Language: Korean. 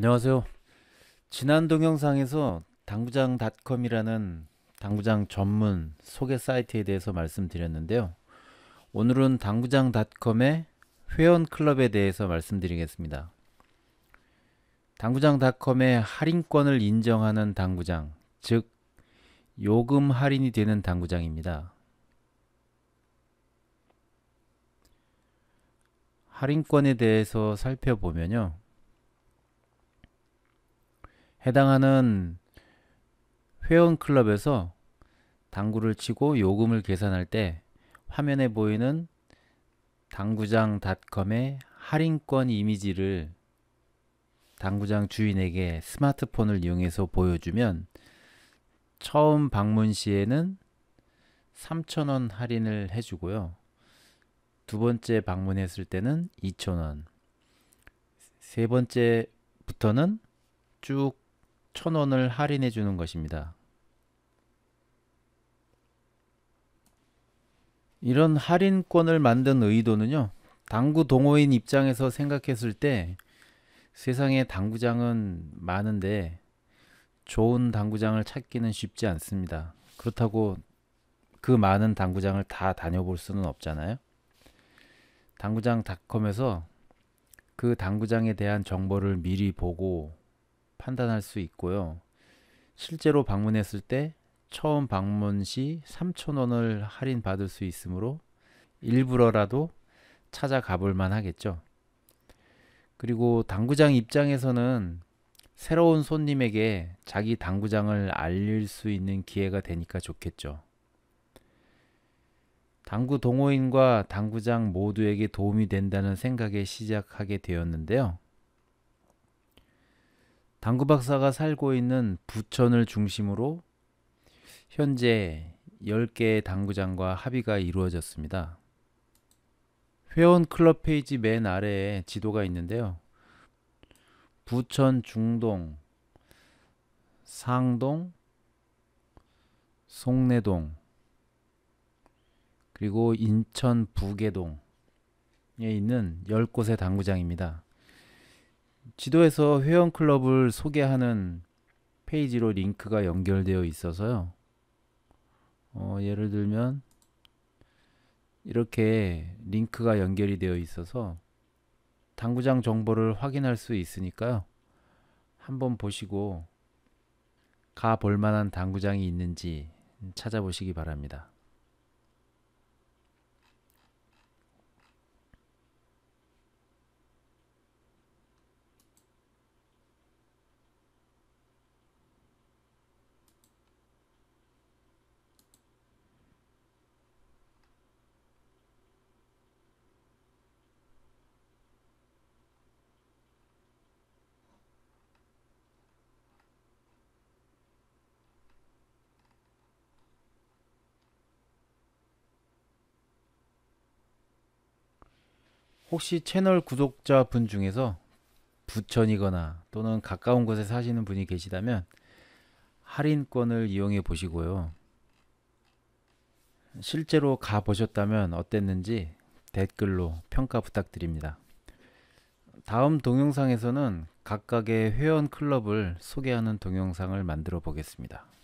안녕하세요. 지난 동영상에서 당구장닷컴이라는 당구장 전문 소개 사이트에 대해서 말씀드렸는데요. 오늘은 당구장닷컴의 회원 클럽에 대해서 말씀드리겠습니다. 당구장닷컴의 할인권을 인정하는 당구장, 즉 요금 할인이 되는 당구장입니다. 할인권에 대해서 살펴보면요. 해당하는 회원클럽에서 당구를 치고 요금을 계산할 때 화면에 보이는 당구장닷컴의 할인권 이미지를 당구장 주인에게 스마트폰을 이용해서 보여주면 처음 방문 시에는 3,000원 할인을 해주고요. 두 번째 방문했을 때는 2,000원. 세 번째부터는 쭉천 원을 할인해 주는 것입니다. 이런 할인권을 만든 의도는요, 당구 동호인 입장에서 생각했을 때 세상에 당구장은 많은데 좋은 당구장을 찾기는 쉽지 않습니다. 그렇다고 그 많은 당구장을 다 다녀볼 수는 없잖아요. 당구장닷컴에서 그 당구장에 대한 정보를 미리 보고 판단할 수 있고요. 실제로 방문했을 때 처음 방문 시 3,000원을 할인 받을 수 있으므로 일부러라도 찾아가 볼 만하겠죠. 그리고 당구장 입장에서는 새로운 손님에게 자기 당구장을 알릴 수 있는 기회가 되니까 좋겠죠. 당구 동호인과 당구장 모두에게 도움이 된다는 생각에 시작하게 되었는데요. 당구 박사가 살고 있는 부천을 중심으로 현재 10개의 당구장과 합의가 이루어졌습니다. 회원 클럽 페이지 맨 아래에 지도가 있는데요. 부천 중동, 상동, 송내동, 그리고 인천 부계동에 있는 10곳의 당구장입니다. 지도에서 회원클럽을 소개하는 페이지로 링크가 연결되어 있어서요. 어, 예를 들면 이렇게 링크가 연결이 되어 있어서 당구장 정보를 확인할 수 있으니까요. 한번 보시고 가 볼만한 당구장이 있는지 찾아보시기 바랍니다. 혹시 채널 구독자 분 중에서 부천이거나 또는 가까운 곳에 사시는 분이 계시다면 할인권을 이용해 보시고요. 실제로 가 보셨다면 어땠는지 댓글로 평가 부탁드립니다. 다음 동영상에서는 각각의 회원 클럽을 소개하는 동영상을 만들어 보겠습니다.